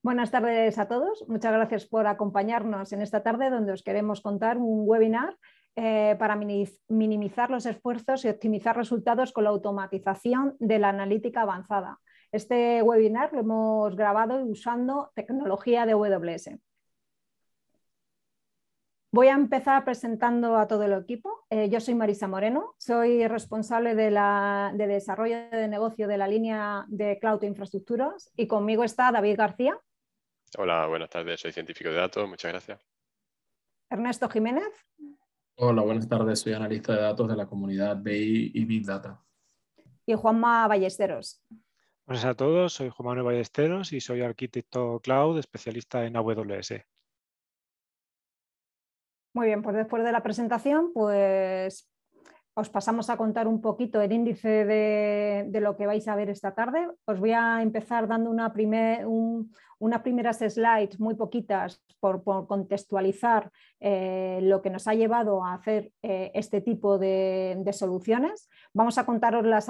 Buenas tardes a todos. Muchas gracias por acompañarnos en esta tarde donde os queremos contar un webinar eh, para minimizar los esfuerzos y optimizar resultados con la automatización de la analítica avanzada. Este webinar lo hemos grabado usando tecnología de WS. Voy a empezar presentando a todo el equipo. Eh, yo soy Marisa Moreno, soy responsable de, de desarrollo de negocio de la línea de Cloud e Infraestructuras y conmigo está David García, Hola, buenas tardes. Soy científico de datos. Muchas gracias. Ernesto Jiménez. Hola, buenas tardes. Soy analista de datos de la comunidad BI y Big Data. Y Juanma Ballesteros. Buenas a todos. Soy Juanma Ballesteros y soy arquitecto cloud, especialista en AWS. Muy bien, pues después de la presentación, pues os pasamos a contar un poquito el índice de, lo que vais a ver esta tarde. Os voy a empezar dando unas primeras slides muy poquitas por, contextualizar eh, lo que nos ha llevado a hacer eh, este tipo de, soluciones. Vamos a contaros las,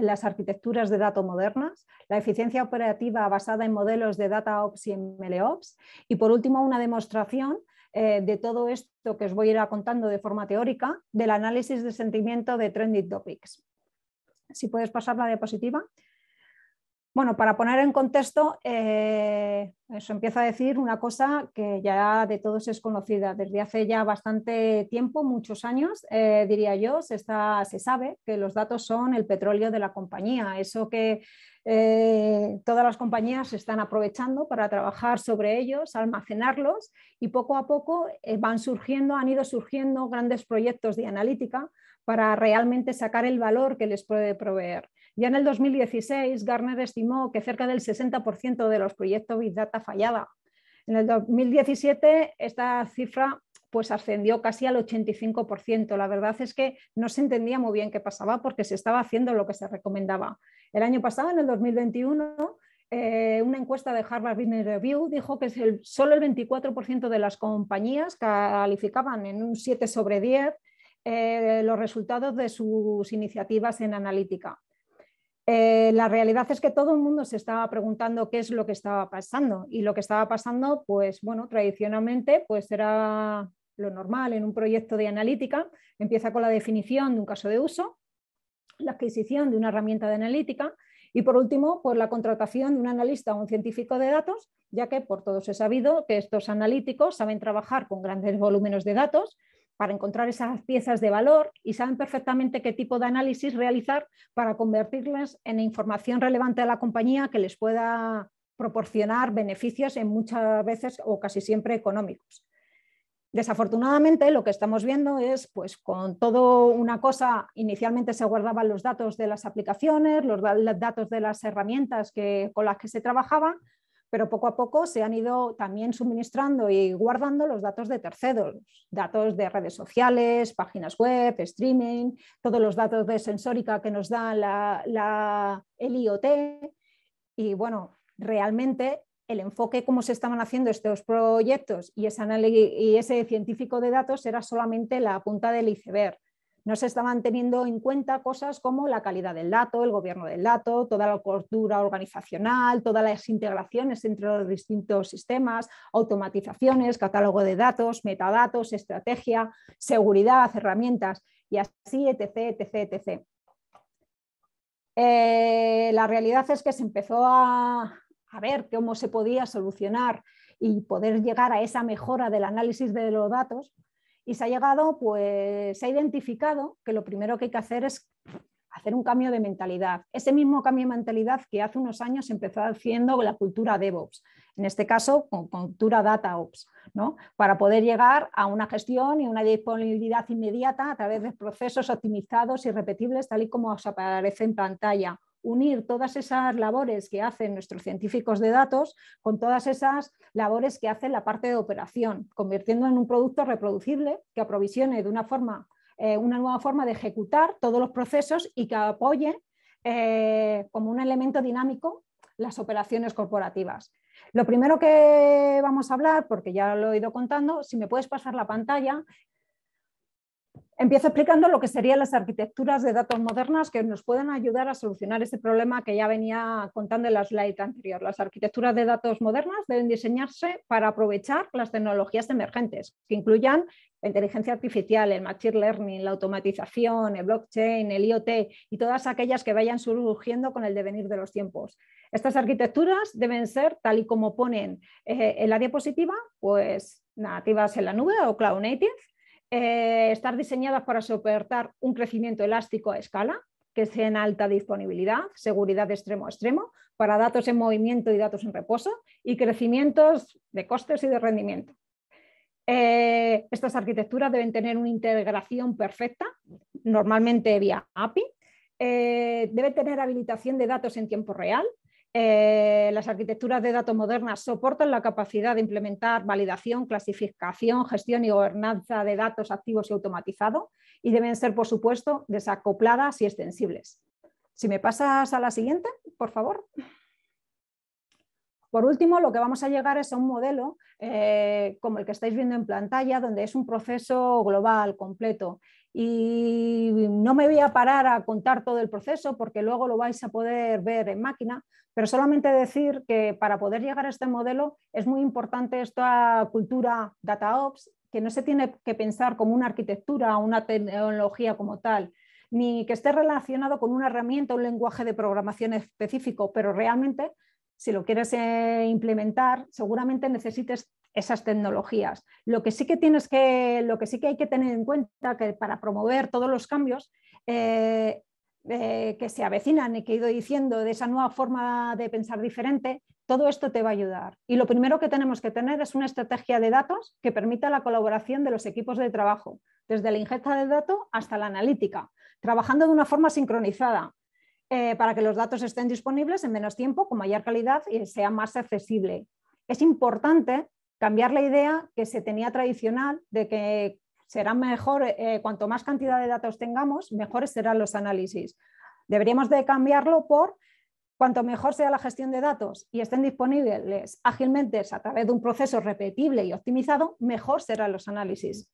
las arquitecturas de datos modernas, la eficiencia operativa basada en modelos de DataOps y MLOps y por último una demostración eh, de todo esto que os voy a ir contando de forma teórica, del análisis de sentimiento de Trending Topics. Si puedes pasar la diapositiva. Bueno, para poner en contexto, eh, eso empieza a decir una cosa que ya de todos es conocida. Desde hace ya bastante tiempo, muchos años, eh, diría yo, se, está, se sabe que los datos son el petróleo de la compañía. Eso que eh, todas las compañías se están aprovechando para trabajar sobre ellos, almacenarlos y poco a poco eh, van surgiendo, han ido surgiendo grandes proyectos de analítica para realmente sacar el valor que les puede proveer. Ya en el 2016, Garner estimó que cerca del 60% de los proyectos Big Data fallaba. En el 2017 esta cifra pues ascendió casi al 85%. La verdad es que no se entendía muy bien qué pasaba porque se estaba haciendo lo que se recomendaba. El año pasado, en el 2021, eh, una encuesta de Harvard Business Review dijo que solo el 24% de las compañías calificaban en un 7 sobre 10 eh, los resultados de sus iniciativas en analítica. Eh, la realidad es que todo el mundo se estaba preguntando qué es lo que estaba pasando y lo que estaba pasando, pues bueno, tradicionalmente pues era lo normal en un proyecto de analítica, empieza con la definición de un caso de uso, la adquisición de una herramienta de analítica y por último, por pues, la contratación de un analista o un científico de datos, ya que por todos he sabido que estos analíticos saben trabajar con grandes volúmenes de datos para encontrar esas piezas de valor y saben perfectamente qué tipo de análisis realizar para convertirlas en información relevante a la compañía que les pueda proporcionar beneficios en muchas veces o casi siempre económicos. Desafortunadamente, lo que estamos viendo es, pues, con todo una cosa, inicialmente se guardaban los datos de las aplicaciones, los datos de las herramientas que, con las que se trabajaba, pero poco a poco se han ido también suministrando y guardando los datos de terceros, datos de redes sociales, páginas web, streaming, todos los datos de sensórica que nos da la, el IoT. Y bueno, realmente el enfoque cómo se estaban haciendo estos proyectos y ese, científico de datos era solamente la punta del iceberg. No se estaban teniendo en cuenta cosas como la calidad del dato, el gobierno del dato, toda la cultura organizacional, todas las integraciones entre los distintos sistemas, automatizaciones, catálogo de datos, metadatos, estrategia, seguridad, herramientas y así, etc. etc, etc. Eh, la realidad es que se empezó a, a ver cómo se podía solucionar y poder llegar a esa mejora del análisis de los datos. Y se ha llegado, pues se ha identificado que lo primero que hay que hacer es hacer un cambio de mentalidad. Ese mismo cambio de mentalidad que hace unos años empezó haciendo la cultura DevOps, en este caso con cultura DataOps, ¿no? para poder llegar a una gestión y una disponibilidad inmediata a través de procesos optimizados y repetibles, tal y como os aparece en pantalla unir todas esas labores que hacen nuestros científicos de datos con todas esas labores que hacen la parte de operación, convirtiendo en un producto reproducible que aprovisione de una forma eh, una nueva forma de ejecutar todos los procesos y que apoye eh, como un elemento dinámico las operaciones corporativas. Lo primero que vamos a hablar, porque ya lo he ido contando, si me puedes pasar la pantalla, Empiezo explicando lo que serían las arquitecturas de datos modernas que nos pueden ayudar a solucionar este problema que ya venía contando en la slide anterior. Las arquitecturas de datos modernas deben diseñarse para aprovechar las tecnologías emergentes, que incluyan la inteligencia artificial, el machine learning, la automatización, el blockchain, el IoT y todas aquellas que vayan surgiendo con el devenir de los tiempos. Estas arquitecturas deben ser, tal y como ponen eh, en la diapositiva, pues nativas en la nube o cloud native, eh, estar diseñadas para soportar un crecimiento elástico a escala, que sea en alta disponibilidad, seguridad de extremo a extremo, para datos en movimiento y datos en reposo, y crecimientos de costes y de rendimiento. Eh, estas arquitecturas deben tener una integración perfecta, normalmente vía API. deben eh, debe tener habilitación de datos en tiempo real, eh, las arquitecturas de datos modernas soportan la capacidad de implementar validación, clasificación, gestión y gobernanza de datos activos y automatizados y deben ser, por supuesto, desacopladas y extensibles. Si me pasas a la siguiente, por favor. Por último, lo que vamos a llegar es a un modelo eh, como el que estáis viendo en pantalla, donde es un proceso global, completo, y no me voy a parar a contar todo el proceso porque luego lo vais a poder ver en máquina, pero solamente decir que para poder llegar a este modelo es muy importante esta cultura DataOps, que no se tiene que pensar como una arquitectura o una tecnología como tal, ni que esté relacionado con una herramienta, o un lenguaje de programación específico, pero realmente si lo quieres eh, implementar, seguramente necesites esas tecnologías. Lo que sí que tienes que, lo que sí que hay que tener en cuenta que para promover todos los cambios eh, eh, que se avecinan y que he ido diciendo de esa nueva forma de pensar diferente, todo esto te va a ayudar. Y lo primero que tenemos que tener es una estrategia de datos que permita la colaboración de los equipos de trabajo, desde la ingesta de datos hasta la analítica, trabajando de una forma sincronizada, eh, para que los datos estén disponibles en menos tiempo, con mayor calidad y sea más accesible. Es importante cambiar la idea que se tenía tradicional de que será mejor, eh, cuanto más cantidad de datos tengamos, mejores serán los análisis. Deberíamos de cambiarlo por cuanto mejor sea la gestión de datos y estén disponibles ágilmente a través de un proceso repetible y optimizado, mejor serán los análisis.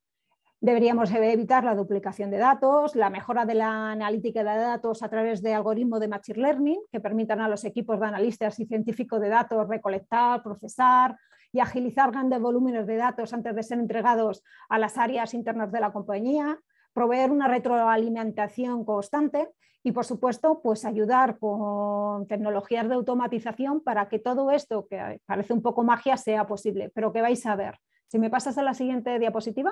Deberíamos evitar la duplicación de datos, la mejora de la analítica de datos a través de algoritmos de Machine Learning que permitan a los equipos de analistas y científicos de datos recolectar, procesar y agilizar grandes volúmenes de datos antes de ser entregados a las áreas internas de la compañía, proveer una retroalimentación constante y, por supuesto, pues ayudar con tecnologías de automatización para que todo esto, que parece un poco magia, sea posible. Pero que vais a ver. Si me pasas a la siguiente diapositiva.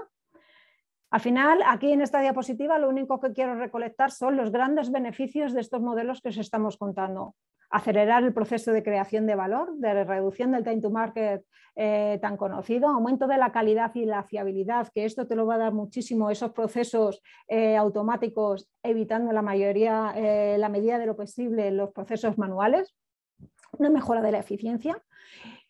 Al final, aquí en esta diapositiva lo único que quiero recolectar son los grandes beneficios de estos modelos que os estamos contando. Acelerar el proceso de creación de valor, de reducción del time to market eh, tan conocido, aumento de la calidad y la fiabilidad, que esto te lo va a dar muchísimo, esos procesos eh, automáticos, evitando la mayoría, eh, la medida de lo posible, los procesos manuales, una mejora de la eficiencia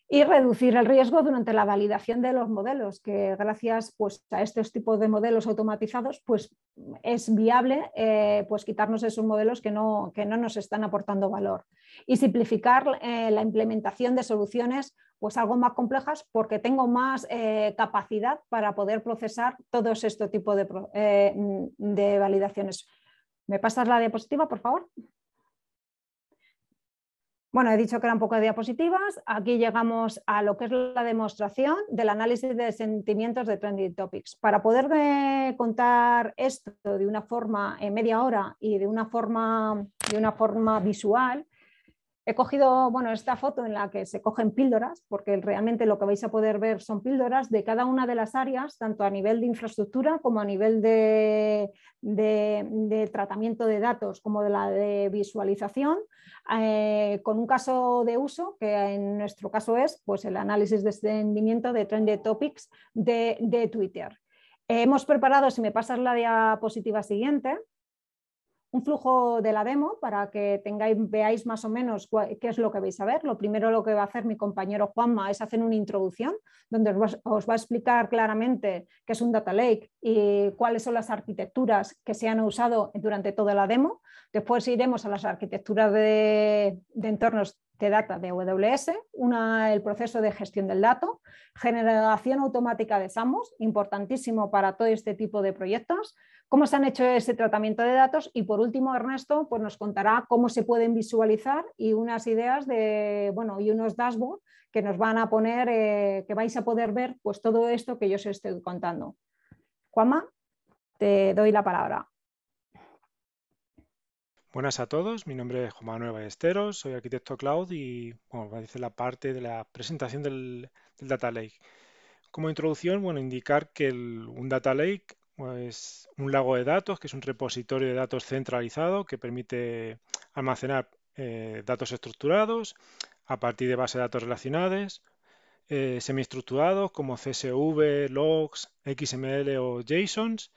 y reducir el riesgo durante la validación de los modelos, que gracias pues, a estos tipos de modelos automatizados pues, es viable eh, pues, quitarnos esos modelos que no, nos están aportando valor y simplificar eh, la implementación de soluciones pues, algo más complejas porque tengo más eh, capacidad para poder procesar todos este tipo de, de validaciones. ¿Me pasas la diapositiva, por favor? Bueno, he dicho que eran poco de diapositivas. Aquí llegamos a lo que es la demostración del análisis de sentimientos de Trending Topics. Para poder contar esto de una forma en media hora y de una forma, de una forma visual, He cogido, bueno, esta foto en la que se cogen píldoras, porque realmente lo que vais a poder ver son píldoras de cada una de las áreas, tanto a nivel de infraestructura como a nivel de, tratamiento de datos, como de la de visualización, eh, con un caso de uso, que en nuestro caso es pues, el análisis de rendimiento de Trended Topics de, de Twitter. Hemos preparado, si me pasas la diapositiva siguiente, un flujo de la demo para que tengáis, veáis más o menos qué es lo que vais a ver. Lo primero lo que va a hacer mi compañero Juanma es hacer una introducción donde os va a explicar claramente qué es un data lake y cuáles son las arquitecturas que se han usado durante toda la demo. Después iremos a las arquitecturas de, de entornos te data de WS, el proceso de gestión del dato, generación automática de SAMOS, importantísimo para todo este tipo de proyectos, cómo se han hecho ese tratamiento de datos y por último Ernesto pues, nos contará cómo se pueden visualizar y unas ideas de, bueno, y unos dashboards que nos van a poner, eh, que vais a poder ver pues, todo esto que yo os estoy contando. Juanma, te doy la palabra. Buenas a todos, mi nombre es Juan Manuel Estero, soy arquitecto cloud y bueno, va a decir la parte de la presentación del, Data Lake. Como introducción, bueno, indicar que un Data Lake es un lago de datos, que es un repositorio de datos centralizado que permite almacenar eh, datos estructurados a partir de bases de datos relacionadas, semi eh, semiestructurados como CSV, logs, XML o JSONs,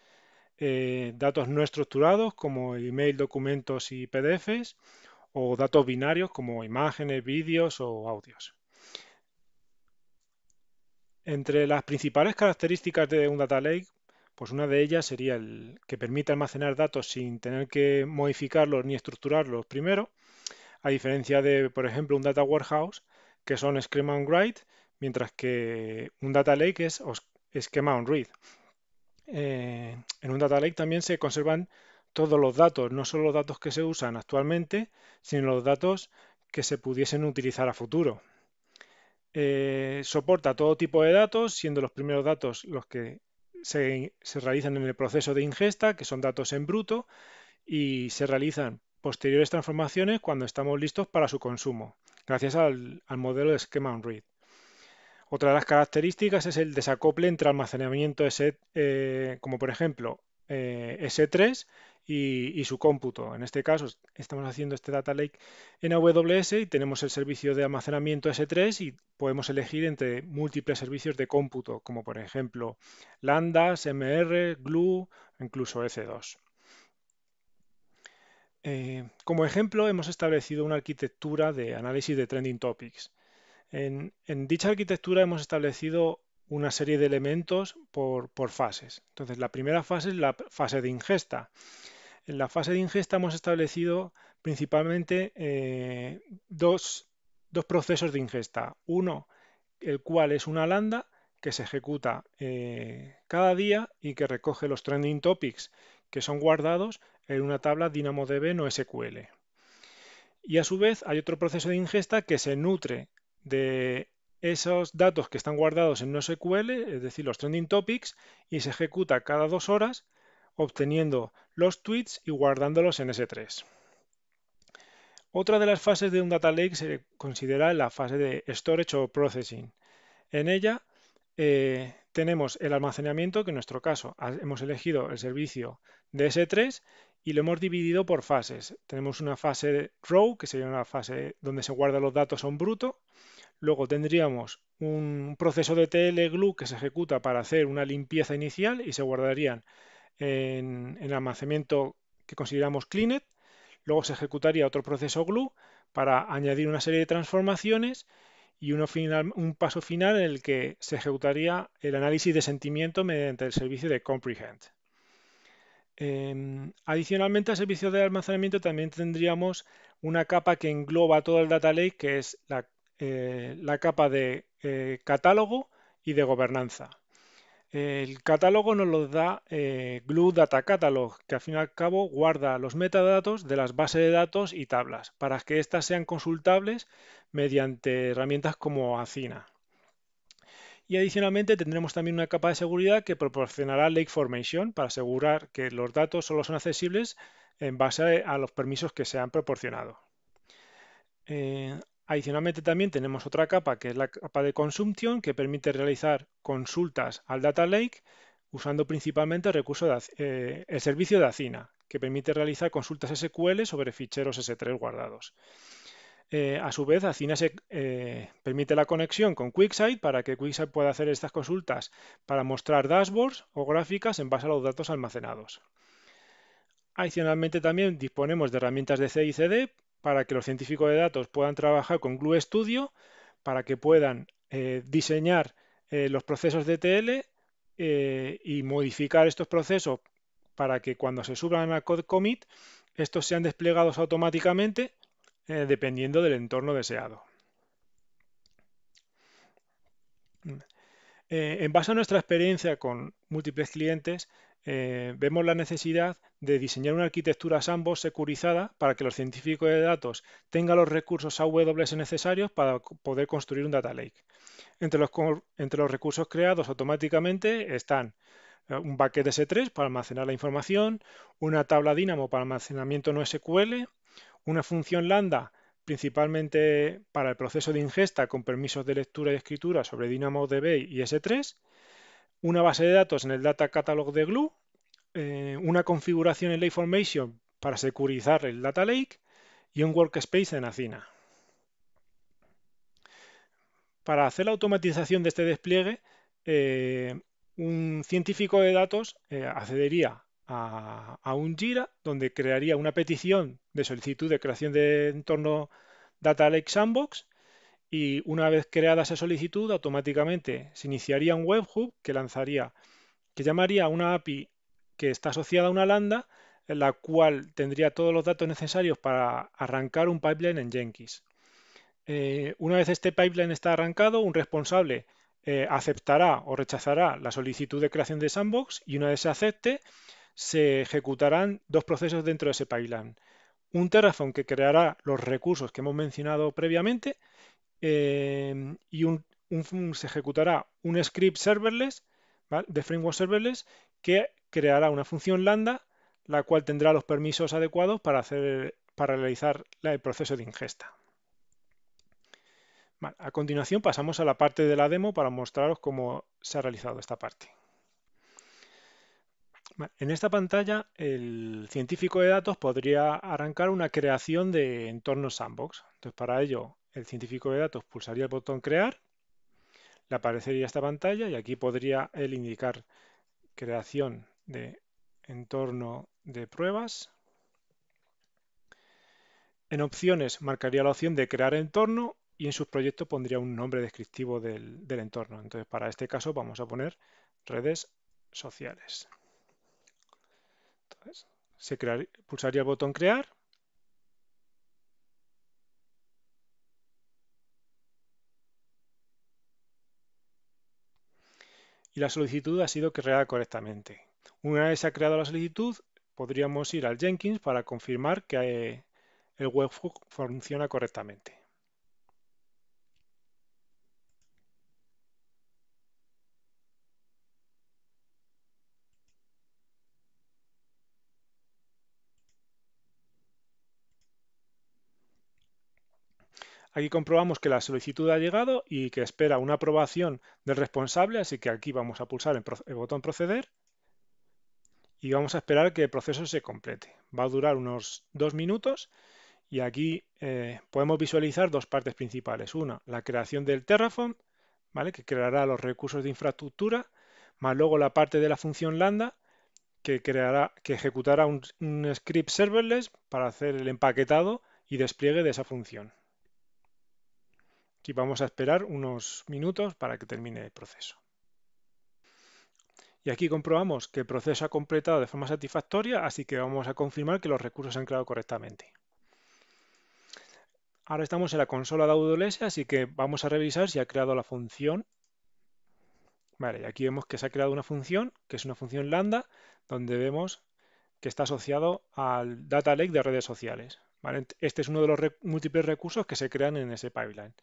eh, datos no estructurados como email, documentos y PDFs, o datos binarios como imágenes, vídeos o audios. Entre las principales características de un data lake, pues una de ellas sería el que permite almacenar datos sin tener que modificarlos ni estructurarlos primero, a diferencia de, por ejemplo, un data warehouse, que son schema on write, mientras que un data lake es Schema on read, eh, en un data lake también se conservan todos los datos, no solo los datos que se usan actualmente, sino los datos que se pudiesen utilizar a futuro. Eh, soporta todo tipo de datos, siendo los primeros datos los que se, realizan en el proceso de ingesta, que son datos en bruto, y se realizan posteriores transformaciones cuando estamos listos para su consumo, gracias al, al modelo de Schema on Read. Otra de las características es el desacople entre almacenamiento S, eh, como por ejemplo eh, S3 y, su cómputo. En este caso estamos haciendo este Data Lake en AWS y tenemos el servicio de almacenamiento S3 y podemos elegir entre múltiples servicios de cómputo, como por ejemplo Lambda, MR, Glue, incluso s 2 eh, como ejemplo, hemos establecido una arquitectura de análisis de trending topics. En, dicha arquitectura hemos establecido una serie de elementos por, fases. Entonces, la primera fase es la fase de ingesta. En la fase de ingesta hemos establecido principalmente eh, dos, procesos de ingesta. Uno, el cual es una lambda que se ejecuta eh, cada día y que recoge los trending topics que son guardados en una tabla DynamoDB no SQL. Y a su vez hay otro proceso de ingesta que se nutre de esos datos que están guardados en NoSQL, es decir, los trending topics, y se ejecuta cada dos horas obteniendo los tweets y guardándolos en S3. Otra de las fases de un data lake se considera la fase de storage o processing. En ella eh, tenemos el almacenamiento, que en nuestro caso hemos elegido el servicio de S3 y lo hemos dividido por fases. Tenemos una fase row, que sería una fase donde se guardan los datos a bruto. Luego tendríamos un proceso de glue que se ejecuta para hacer una limpieza inicial y se guardarían en, en almacenamiento que consideramos cleanet. Luego se ejecutaría otro proceso glue para añadir una serie de transformaciones y un paso final en el que se ejecutaría el análisis de sentimiento mediante el servicio de comprehend. Em, adicionalmente al servicio de almacenamiento también tendríamos una capa que engloba todo el data lake, que es la, eh, capa de eh, catálogo y de gobernanza. El catálogo nos lo da eh, Glue Data Catalog, que al fin y al cabo guarda los metadatos de las bases de datos y tablas, para que éstas sean consultables mediante herramientas como Acina. Y adicionalmente tendremos también una capa de seguridad que proporcionará Lake Formation para asegurar que los datos solo son accesibles en base a los permisos que se han proporcionado. Eh, adicionalmente también tenemos otra capa que es la capa de Consumption que permite realizar consultas al Data Lake usando principalmente el, eh, el servicio de Acina, que permite realizar consultas SQL sobre ficheros S3 guardados. Eh, a su vez, Acina se eh, permite la conexión con QuickSight para que QuickSight pueda hacer estas consultas para mostrar dashboards o gráficas en base a los datos almacenados. Adicionalmente, también disponemos de herramientas de CD para que los científicos de datos puedan trabajar con Glue Studio para que puedan eh, diseñar los procesos de TL y modificar estos procesos para que cuando se suban a Code Commit estos sean desplegados automáticamente eh, dependiendo del entorno deseado. Eh, en base a nuestra experiencia con múltiples clientes, eh, vemos la necesidad de diseñar una arquitectura Sandbox securizada para que los científicos de datos tengan los recursos AWS necesarios para poder construir un Data Lake. Entre los, entre los recursos creados automáticamente están un bucket S3 para almacenar la información, una tabla Dynamo para almacenamiento no SQL, una función lambda principalmente para el proceso de ingesta con permisos de lectura y escritura sobre DynamoDB y S3, una base de datos en el Data Catalog de Glue, eh, una configuración en Formation para securizar el Data Lake y un Workspace en Athena. Para hacer la automatización de este despliegue, eh, un científico de datos eh, accedería a, un Jira donde crearía una petición de solicitud de creación de entorno Data Lake Sandbox y una vez creada esa solicitud automáticamente se iniciaría un webhook que lanzaría, que llamaría una API que está asociada a una lambda en la cual tendría todos los datos necesarios para arrancar un pipeline en Jenkins. Eh, una vez este pipeline está arrancado, un responsable eh, aceptará o rechazará la solicitud de creación de sandbox y una vez se acepte, se ejecutarán dos procesos dentro de ese pipeline. Un Terraform que creará los recursos que hemos mencionado previamente eh, y un, se ejecutará un script serverless, de framework serverless, que creará una función lambda, la cual tendrá los permisos adecuados para, hacer, para realizar el proceso de ingesta. a continuación pasamos a la parte de la demo para mostraros cómo se ha realizado esta parte. En esta pantalla, el científico de datos podría arrancar una creación de entorno sandbox. Entonces, para ello, el científico de datos pulsaría el botón crear, le aparecería esta pantalla y aquí podría él indicar creación de entorno de pruebas. En opciones marcaría la opción de crear entorno y en sus proyectos pondría un nombre descriptivo del, del entorno. Entonces, para este caso vamos a poner redes sociales se pulsaría el botón crear. Y la solicitud ha sido creada correctamente. Una vez se ha creado la solicitud, podríamos ir al Jenkins para confirmar que eh, el webhook funciona correctamente. Aquí comprobamos que la solicitud ha llegado y que espera una aprobación del responsable, así que aquí vamos a pulsar el, botón proceder y vamos a esperar que el proceso se complete. Va a durar unos dos minutos y aquí eh, podemos visualizar dos partes principales. Una, la creación del Terraform, ¿vale? que creará los recursos de infraestructura, más luego la parte de la función lambda, que, creará, que ejecutará un script serverless para hacer el empaquetado y despliegue de esa función y vamos a esperar unos minutos para que termine el proceso. Y aquí comprobamos que el proceso ha completado de forma satisfactoria, así que vamos a confirmar que los recursos se han creado correctamente. Ahora estamos en la consola de AWS, así que vamos a revisar si ha creado la función. Vale, y aquí vemos que se ha creado una función, que es una función lambda, donde vemos que está asociado al data lake de redes sociales. Este es uno de los múltiples recursos que se crean en ese pipeline.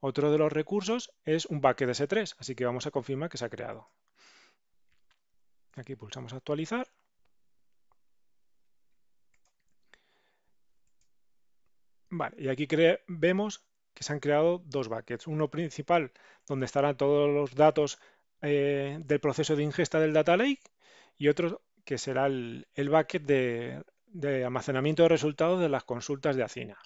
Otro de los recursos es un bucket S3, así que vamos a confirmar que se ha creado. Aquí pulsamos actualizar. y aquí vemos que se han creado dos buckets. Uno principal, donde estarán todos los datos eh, del proceso de ingesta del Data Lake, y otro que será el, el bucket de de almacenamiento de resultados de las consultas de Acina.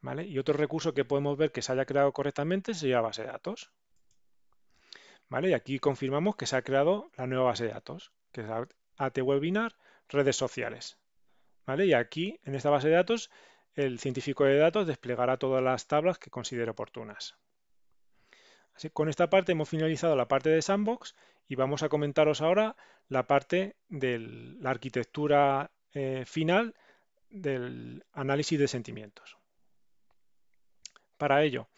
¿Vale? Y otro recurso que podemos ver que se haya creado correctamente sería base de datos. ¿Vale? Y aquí confirmamos que se ha creado la nueva base de datos, que es AT Webinar, redes sociales. ¿Vale? Y aquí, en esta base de datos, el científico de datos desplegará todas las tablas que considere oportunas con esta parte hemos finalizado la parte de Sandbox y vamos a comentaros ahora la parte de la arquitectura eh, final del análisis de sentimientos. Para ello,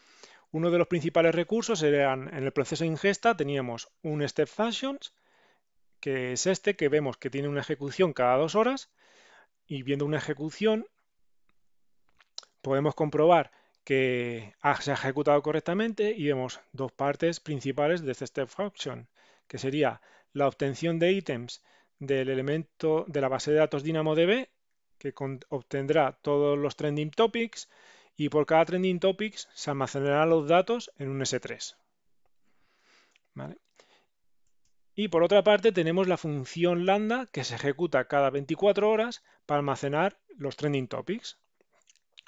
uno de los principales recursos eran en el proceso de ingesta teníamos un step functions, que es este que vemos que tiene una ejecución cada dos horas y viendo una ejecución podemos comprobar que se ha ejecutado correctamente y vemos dos partes principales de este step function, que sería la obtención de ítems del elemento de la base de datos DynamoDB, que obtendrá todos los trending topics y por cada trending topics se almacenarán los datos en un S3. Y por otra parte tenemos la función lambda que se ejecuta cada 24 horas para almacenar los trending topics.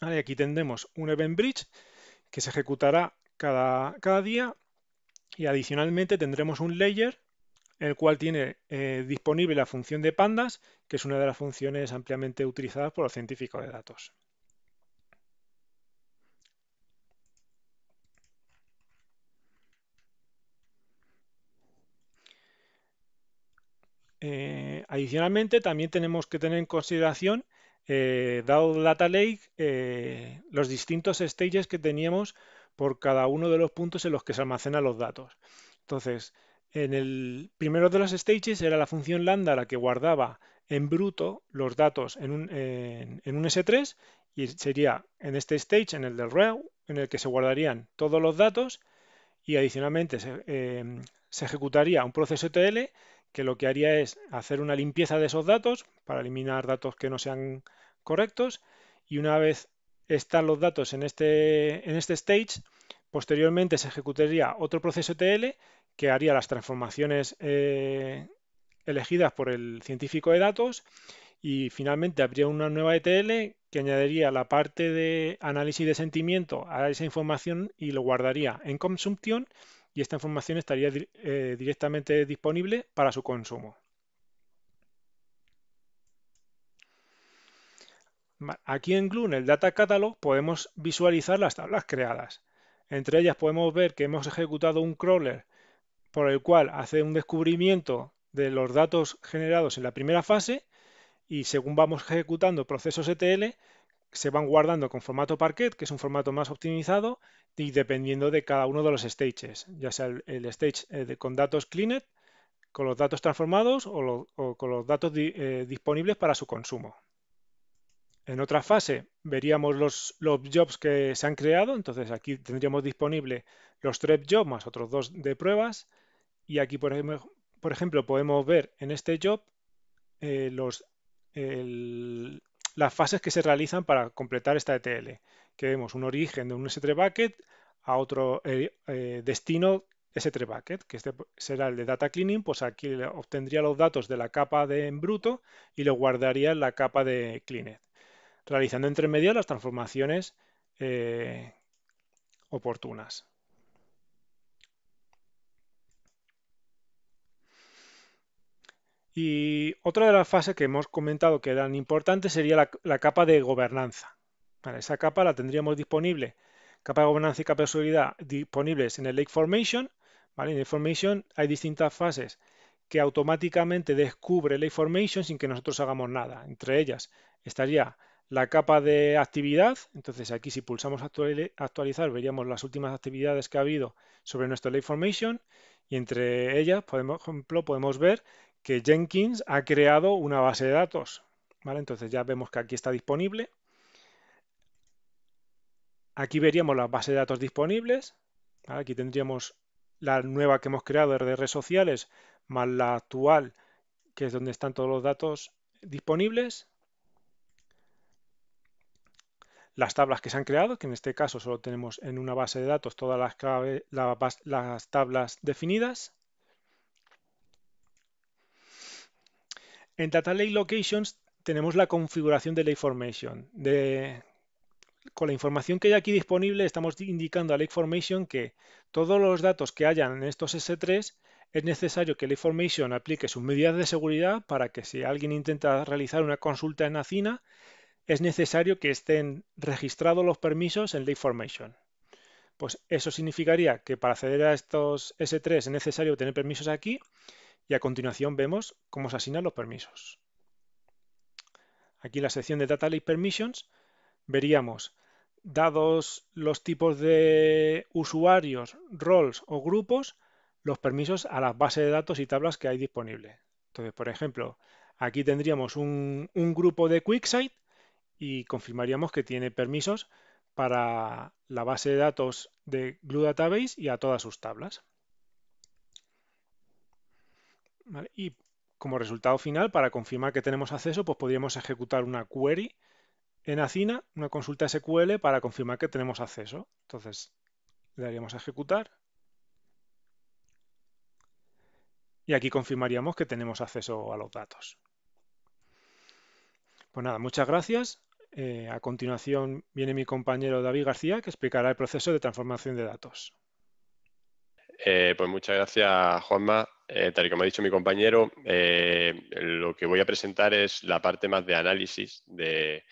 Aquí tendremos un event bridge que se ejecutará cada, día y adicionalmente tendremos un layer el cual tiene eh, disponible la función de pandas, que es una de las funciones ampliamente utilizadas por los científicos de datos. Eh, adicionalmente, también tenemos que tener en consideración eh, dado Data Lake, eh, los distintos stages que teníamos por cada uno de los puntos en los que se almacenan los datos. Entonces, en el primero de los stages era la función lambda la que guardaba en bruto los datos en un, S3 y sería en este stage, en el del RAW, en el que se guardarían todos los datos y adicionalmente se, eh, se ejecutaría un proceso TL que lo que haría es hacer una limpieza de esos datos para eliminar datos que no sean correctos y una vez están los datos en este, este stage, posteriormente se ejecutaría otro proceso ETL que haría las transformaciones eh, elegidas por el científico de datos y finalmente habría una nueva ETL que añadiría la parte de análisis de sentimiento a esa información y lo guardaría en Consumption y esta información estaría eh, directamente disponible para su consumo. Aquí en Glue, en el Data Catalog, podemos visualizar las tablas creadas. Entre ellas podemos ver que hemos ejecutado un crawler por el cual hace un descubrimiento de los datos generados en la primera fase y según vamos ejecutando procesos ETL, se van guardando con formato parquet, que es un formato más optimizado, y dependiendo de cada uno de los stages, ya sea el, stage eh, con datos cleaned, con los datos transformados o, con los datos eh, disponibles para su consumo. En otra fase veríamos los, los, jobs que se han creado, entonces aquí tendríamos disponible los tres jobs más otros dos de pruebas y aquí por, por ejemplo podemos ver en este job eh, los, las fases que se realizan para completar esta ETL, que vemos un origen de un S3 bucket a otro eh, eh, destino S3 bucket, que este será el de data cleaning, pues aquí obtendría los datos de la capa de en bruto y lo guardaría en la capa de cleanet, realizando entre medio las transformaciones eh, oportunas. Y otra de las fases que hemos comentado que eran importantes sería la, capa de gobernanza. esa capa la tendríamos disponible, capa de gobernanza y capa de seguridad disponibles en el Lake Formation. En el Formation hay distintas fases que automáticamente descubre Lake Formation sin que nosotros hagamos nada. Entre ellas estaría la capa de actividad. Entonces aquí si pulsamos actualizar veríamos las últimas actividades que ha habido sobre nuestro Lake Formation y entre ellas, por ejemplo, podemos ver que Jenkins ha creado una base de datos. Entonces ya vemos que aquí está disponible. Aquí veríamos las bases de datos disponibles. Aquí tendríamos la nueva que hemos creado de redes sociales más la actual, que es donde están todos los datos disponibles. Las tablas que se han creado, que en este caso solo tenemos en una base de datos todas las tablas definidas. En Data Lake Locations tenemos la configuración de Lake Formation. con la información que hay aquí disponible, estamos indicando a Lake Formation que todos los datos que hayan en estos S3 es necesario que Lake Formation aplique sus medidas de seguridad para que si alguien intenta realizar una consulta en Acina, es necesario que estén registrados los permisos en Lake Formation. Pues eso significaría que para acceder a estos S3 es necesario tener permisos aquí y a continuación vemos cómo se asignan los permisos. Aquí en la sección de Data Lake Permissions veríamos, dados los tipos de usuarios, roles o grupos, los permisos a las bases de datos y tablas que hay disponibles. Entonces, por ejemplo, aquí tendríamos un, un grupo de QuickSight y confirmaríamos que tiene permisos para la base de datos de Glue Database y a todas sus tablas. Y como resultado final, para confirmar que tenemos acceso, pues podríamos ejecutar una query en Acina, una consulta SQL para confirmar que tenemos acceso. Entonces, le daríamos a ejecutar. Y aquí confirmaríamos que tenemos acceso a los datos. Pues nada, muchas gracias. Eh, a continuación viene mi compañero David García, que explicará el proceso de transformación de datos. Eh, pues muchas gracias, Juanma. Eh, tal y como ha dicho mi compañero, eh, lo que voy a presentar es la parte más de análisis, de,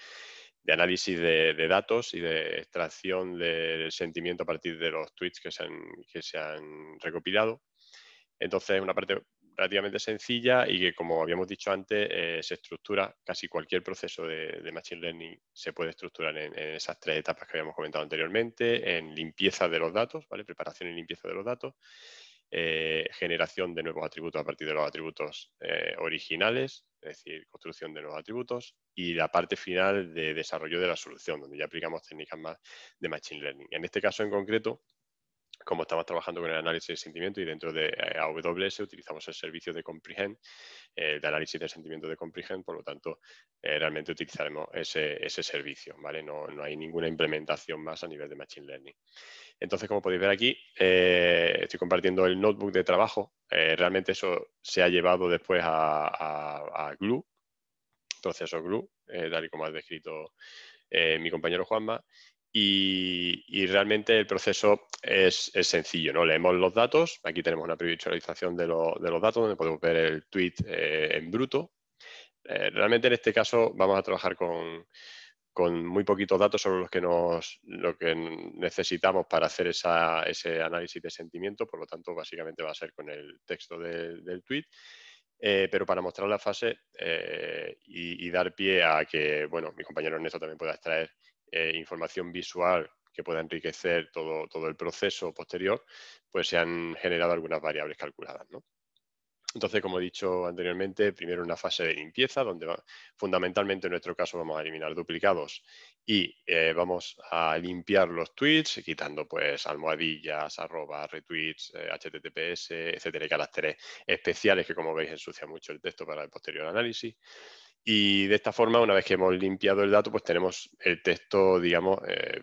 análisis de, datos y de extracción del sentimiento a partir de los tweets que se han, recopilado. Entonces, es una parte relativamente sencilla y que, como habíamos dicho antes, eh, se estructura casi cualquier proceso de, Machine Learning, se puede estructurar en, esas tres etapas que habíamos comentado anteriormente, en limpieza de los datos, preparación y limpieza de los datos, eh, generación de nuevos atributos a partir de los atributos eh, originales, es decir, construcción de nuevos atributos, y la parte final de desarrollo de la solución, donde ya aplicamos técnicas más de Machine Learning. En este caso en concreto, como estamos trabajando con el análisis de sentimiento y dentro de eh, AWS utilizamos el servicio de Comprehend, de análisis de sentimiento de Comprehend, por lo tanto, realmente utilizaremos ese, servicio, ¿vale? no, hay ninguna implementación más a nivel de Machine Learning. Entonces, como podéis ver aquí, eh, estoy compartiendo el notebook de trabajo. Eh, realmente eso se ha llevado después a, a, Glue, proceso Glue, eh, tal y como ha descrito mi compañero Juanma. Y, realmente el proceso es, sencillo, ¿no? Leemos los datos, aquí tenemos una previsualización de, los datos donde podemos ver el tweet en bruto. realmente en este caso vamos a trabajar con, con muy poquitos datos sobre los que nos, lo que necesitamos para hacer esa, ese análisis de sentimiento, por lo tanto, básicamente va a ser con el texto del tweet, eh, pero para mostrar la fase eh, y, dar pie a que, bueno, mi compañero Ernesto también pueda extraer eh, información visual que pueda enriquecer todo, todo el proceso posterior, pues se han generado algunas variables calculadas, ¿no? Entonces, como he dicho anteriormente, primero una fase de limpieza, donde fundamentalmente en nuestro caso vamos a eliminar duplicados y eh, vamos a limpiar los tweets, quitando pues almohadillas, arroba, retweets, HTTPS, eh, etcétera, y caracteres especiales que como veis ensucia mucho el texto para el posterior análisis. Y de esta forma, una vez que hemos limpiado el dato, pues tenemos el texto, digamos, eh,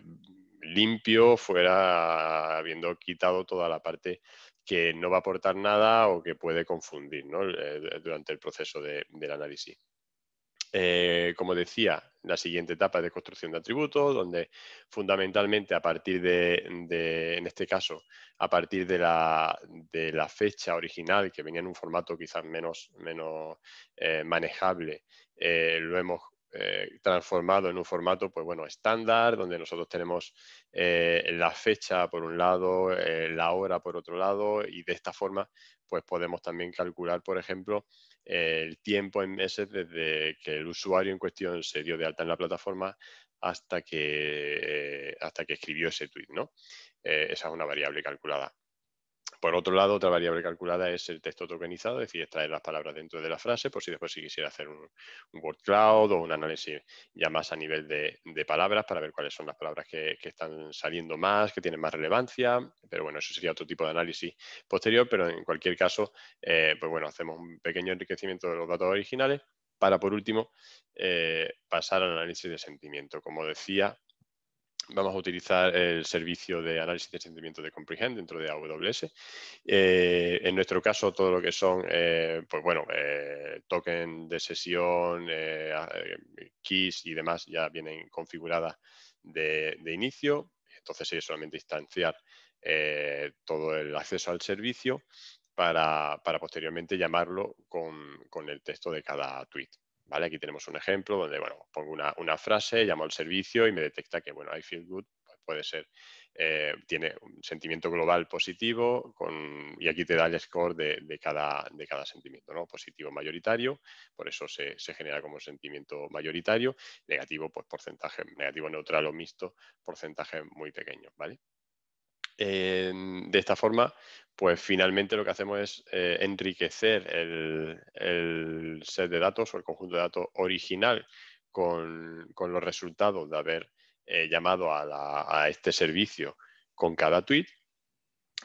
limpio, fuera habiendo quitado toda la parte que no va a aportar nada o que puede confundir eh, durante el proceso del análisis. Eh, como decía, la siguiente etapa es de construcción de atributos, donde fundamentalmente a partir de, en este caso, a partir de la, fecha original, que venía en un formato quizás menos, menos eh, manejable, lo hemos eh, transformado en un formato, pues bueno, estándar, donde nosotros tenemos eh, la fecha por un lado, eh, la hora por otro lado, y de esta forma, pues podemos también calcular, por ejemplo, el tiempo en meses desde que el usuario en cuestión se dio de alta en la plataforma hasta que, hasta que escribió ese tweet, ¿no? esa es una variable calculada. Por otro lado, otra variable calculada es el texto tokenizado, es decir, extraer las palabras dentro de la frase, por si después quisiera hacer un, word cloud o un análisis ya más a nivel de, palabras para ver cuáles son las palabras que, están saliendo más, que tienen más relevancia, pero bueno, eso sería otro tipo de análisis posterior, pero en cualquier caso, eh, pues bueno, hacemos un pequeño enriquecimiento de los datos originales para, por último, eh, pasar al análisis de sentimiento. Como decía, vamos a utilizar el servicio de análisis de sentimiento de Comprehend dentro de AWS. Eh, en nuestro caso, todo lo que son, eh, pues bueno, eh, token de sesión, keys y demás ya vienen configuradas de, inicio. Entonces es solamente instanciar todo el acceso al servicio para, posteriormente llamarlo con el texto de cada tweet. Aquí tenemos un ejemplo donde, pongo una, frase, llamo al servicio y me detecta que, bueno, I feel good pues puede ser, eh, tiene un sentimiento global positivo y aquí te da el score de, cada, sentimiento, ¿no? Positivo mayoritario, por eso se, genera como sentimiento mayoritario, negativo, pues porcentaje, negativo neutral o mixto, porcentaje muy pequeño, ¿vale? de esta forma, pues finalmente lo que hacemos es eh, enriquecer el, set de datos o el conjunto de datos original con, los resultados de haber eh, llamado a, este servicio con cada tweet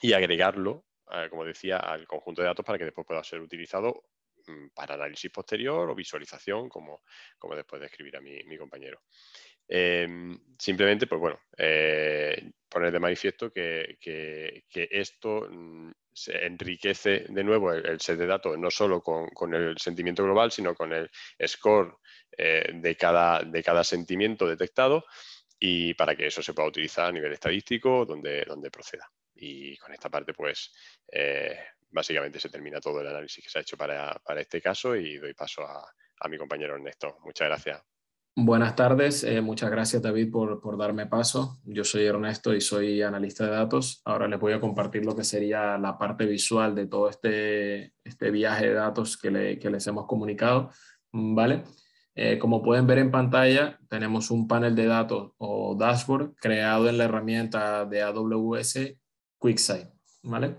y agregarlo, eh, como decía, al conjunto de datos para que después pueda ser utilizado mm, para análisis posterior o visualización, como, como después describirá mi compañero. Em, simplemente, pues bueno, eh, poner de manifiesto que, esto mm, se enriquece de nuevo el, set de datos, no solo con, el sentimiento global, sino con el score eh, de, cada, de cada sentimiento detectado y para que eso se pueda utilizar a nivel estadístico donde, donde proceda. Y con esta parte, pues, eh, básicamente se termina todo el análisis que se ha hecho para, este caso y doy paso a, a mi compañero Ernesto. Muchas gracias. Buenas tardes, eh, muchas gracias David por, darme paso. Yo soy Ernesto y soy analista de datos. Ahora les voy a compartir lo que sería la parte visual de todo este, este viaje de datos que, les hemos comunicado. ¿Vale? Eh, como pueden ver en pantalla, tenemos un panel de datos o dashboard creado en la herramienta de AWS QuickSight. ¿Vale?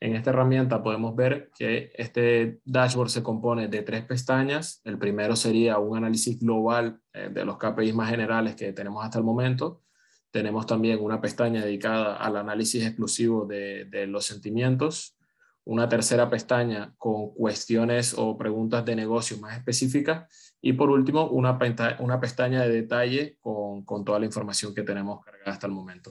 En esta herramienta podemos ver que este dashboard se compone de tres pestañas. El primero sería un análisis global eh, de los KPIs más generales que tenemos hasta el momento. Tenemos también una pestaña dedicada al análisis exclusivo de, los sentimientos. Una tercera pestaña con cuestiones o preguntas de negocio más específicas. Y por último, una, pestaña, de detalle con, con toda la información que tenemos cargada hasta el momento.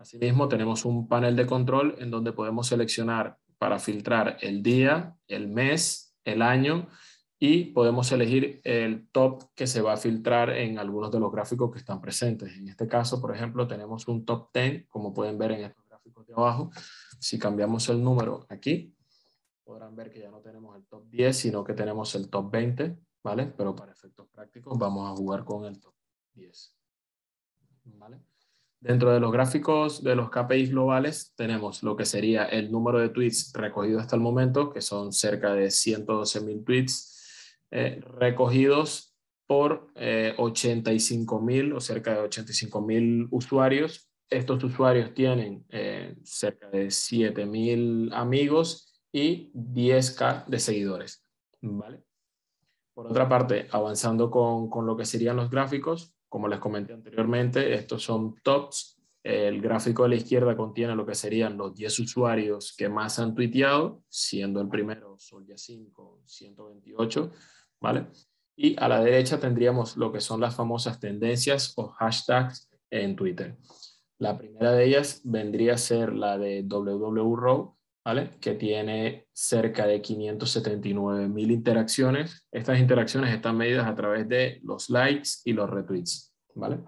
Asimismo, tenemos un panel de control en donde podemos seleccionar para filtrar el día, el mes, el año y podemos elegir el top que se va a filtrar en algunos de los gráficos que están presentes. En este caso, por ejemplo, tenemos un top 10, como pueden ver en estos gráficos de abajo. Si cambiamos el número aquí, podrán ver que ya no tenemos el top 10, sino que tenemos el top 20, ¿vale? Pero para efectos prácticos vamos a jugar con el top 10, ¿vale? Dentro de los gráficos de los KPIs globales tenemos lo que sería el número de tweets recogidos hasta el momento, que son cerca de 112.000 tweets eh, recogidos por eh, 85.000 o cerca de 85.000 usuarios. Estos usuarios tienen eh, cerca de 7.000 amigos y 10K de seguidores. Por otra parte, avanzando con lo que serían los gráficos, como les comenté anteriormente, estos son tops. El gráfico de la izquierda contiene lo que serían los 10 usuarios que más han tuiteado, siendo el primero Sol cinco, con 128, ¿vale? Y a la derecha tendríamos lo que son las famosas tendencias o hashtags en Twitter. La primera de ellas vendría a ser la de WWRow, que tiene cerca de 579 mil interacciones. Estas interacciones están medidas a través de los likes y los retweets. ¿vale?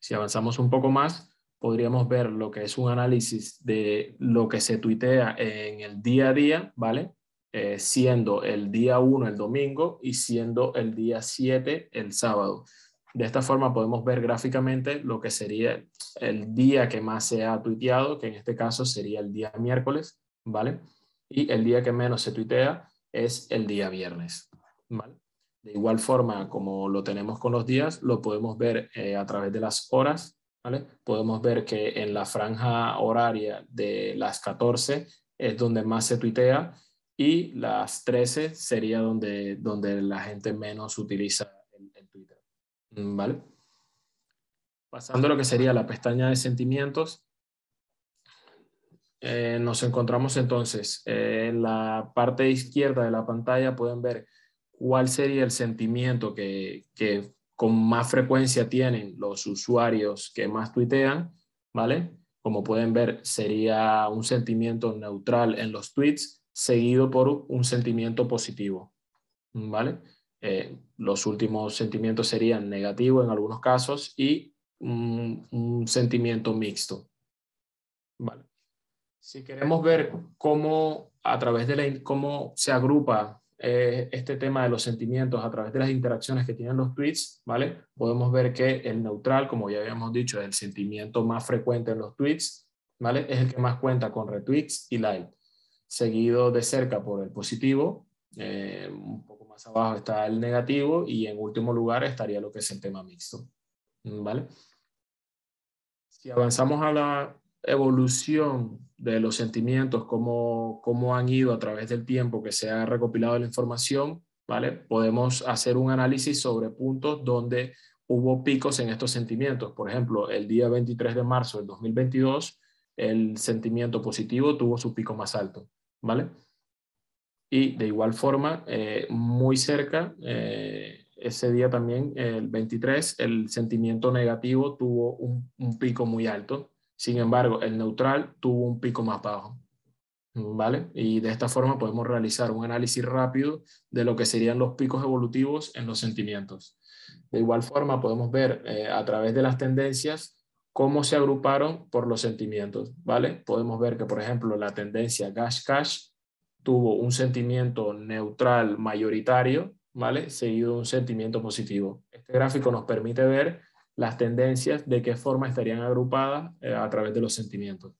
Si avanzamos un poco más, podríamos ver lo que es un análisis de lo que se tuitea en el día a día, ¿vale? Eh, siendo el día 1 el domingo y siendo el día 7 el sábado. De esta forma podemos ver gráficamente lo que sería el día que más se ha tuiteado, que en este caso sería el día miércoles, ¿vale? Y el día que menos se tuitea es el día viernes, ¿vale? De igual forma, como lo tenemos con los días, lo podemos ver eh, a través de las horas, ¿vale? Podemos ver que en la franja horaria de las 14 es donde más se tuitea y las 13 sería donde, donde la gente menos utiliza Mm, ¿Vale? Pasando a lo que sería la pestaña de sentimientos, eh, nos encontramos entonces eh, en la parte izquierda de la pantalla pueden ver cuál sería el sentimiento que, que con más frecuencia tienen los usuarios que más tuitean, ¿vale? Como pueden ver, sería un sentimiento neutral en los tweets, seguido por un sentimiento positivo, ¿vale? Eh, los últimos sentimientos serían negativos en algunos casos y un, sentimiento mixto. Si queremos ver cómo a través de la, cómo se agrupa eh, este tema de los sentimientos a través de las interacciones que tienen los tweets, ¿vale? Podemos ver que el neutral, como ya habíamos dicho, es el sentimiento más frecuente en los tweets, ¿vale? Es el que más cuenta con retweets y likes, seguido de cerca por el positivo, eh, más abajo está el negativo y en último lugar estaría lo que es el tema mixto. Mm, ¿Vale? Si avanzamos a la evolución de los sentimientos, cómo, cómo han ido a través del tiempo que se ha recopilado la información, ¿vale? Podemos hacer un análisis sobre puntos donde hubo picos en estos sentimientos. Por ejemplo, el día 23 de marzo del 2022, el sentimiento positivo tuvo su pico más alto, ¿vale? Y de igual forma, eh, muy cerca, eh, ese día también, el 23, el sentimiento negativo tuvo un, pico muy alto. Sin embargo, el neutral tuvo un pico más bajo. ¿Vale? Y de esta forma podemos realizar un análisis rápido de lo que serían los picos evolutivos en los sentimientos. De igual forma, podemos ver eh, a través de las tendencias cómo se agruparon por los sentimientos, ¿vale? Podemos ver que, por ejemplo, la tendencia cash Cash tuvo un sentimiento neutral mayoritario, ¿vale? Seguido de un sentimiento positivo. Este gráfico nos permite ver las tendencias de qué forma estarían agrupadas eh, a través de los sentimientos.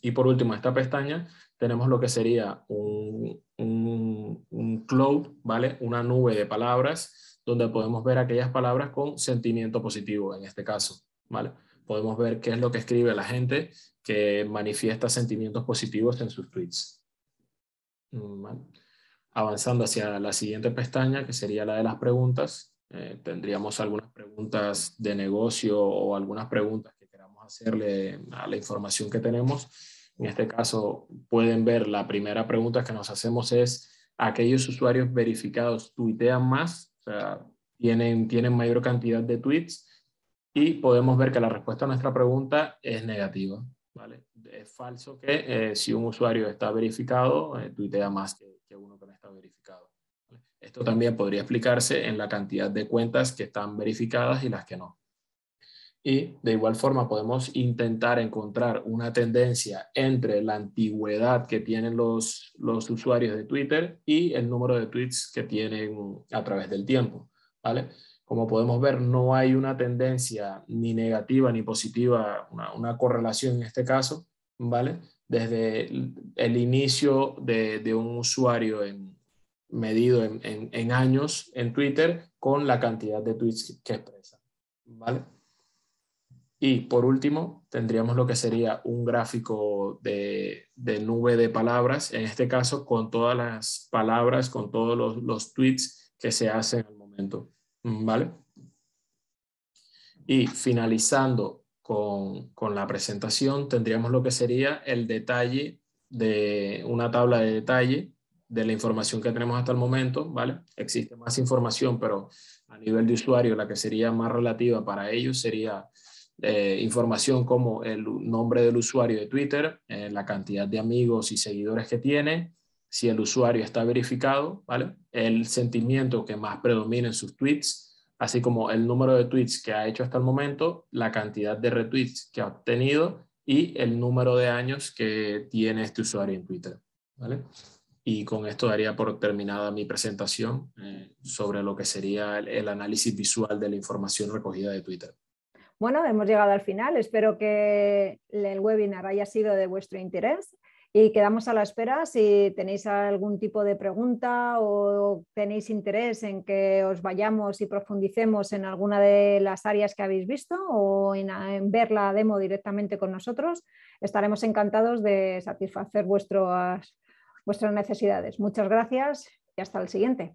Y por último, esta pestaña tenemos lo que sería un, un, un cloud, ¿vale? Una nube de palabras donde podemos ver aquellas palabras con sentimiento positivo en este caso, ¿vale? Podemos ver qué es lo que escribe la gente que manifiesta sentimientos positivos en sus tweets. Mm, Avanzando hacia la siguiente pestaña, que sería la de las preguntas, eh, tendríamos algunas preguntas de negocio o algunas preguntas que queramos hacerle a la información que tenemos. En este caso, pueden ver la primera pregunta que nos hacemos es, ¿aquellos usuarios verificados tuitean más? O sea, ¿tienen, tienen mayor cantidad de tweets? Y podemos ver que la respuesta a nuestra pregunta es negativa. ¿vale? es falso que eh, si un usuario está verificado, eh, tuitea más que, uno que no está verificado. Esto también podría explicarse en la cantidad de cuentas que están verificadas y las que no. Y de igual forma podemos intentar encontrar una tendencia entre la antigüedad que tienen los, los usuarios de Twitter y el número de tweets que tienen a través del tiempo. ¿vale? Como podemos ver, no hay una tendencia ni negativa ni positiva, una, una correlación en este caso, ¿vale? Desde el inicio de, un usuario en, medido en, años en Twitter con la cantidad de tweets que, expresa, ¿vale? Y por último, tendríamos lo que sería un gráfico de, nube de palabras, en este caso con todas las palabras, con todos los, los tweets que se hacen en el momento, ¿vale? Y finalizando con, la presentación, tendríamos lo que sería el detalle de una tabla de detalle de la información que tenemos hasta el momento, ¿vale? Existe más información, pero a nivel de usuario la que sería más relativa para ellos sería eh, información como el nombre del usuario de Twitter, eh, la cantidad de amigos y seguidores que tiene, si el usuario está verificado, ¿vale? El sentimiento que más predomina en sus tweets, así como el número de tweets que ha hecho hasta el momento, la cantidad de retweets que ha obtenido y el número de años que tiene este usuario en Twitter. Y con esto daría por terminada mi presentación eh, sobre lo que sería el análisis visual de la información recogida de Twitter. Bueno, hemos llegado al final. Espero que el webinar haya sido de vuestro interés y quedamos a la espera si tenéis algún tipo de pregunta o tenéis interés en que os vayamos y profundicemos en alguna de las áreas que habéis visto o en, ver la demo directamente con nosotros, estaremos encantados de satisfacer vuestras necesidades. Muchas gracias y hasta el siguiente.